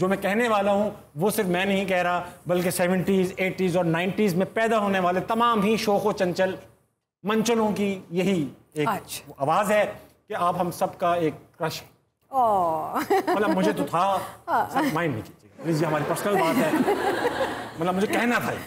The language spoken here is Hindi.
जो मैं कहने वाला हूँ वो सिर्फ मैं नहीं कह रहा बल्कि सेवेंटीज़ एटीज़ और नाइन्टीज़ में पैदा होने वाले तमाम ही शोखो चंचल मंचलों की यही एक अच्छा। आवाज़ है कि आप हम सब का एक क्रश है मतलब मुझे तो था हाँ। माइंड नहीं कीजिएगा हमारी पर्सनल बात है मतलब मुझे कहना था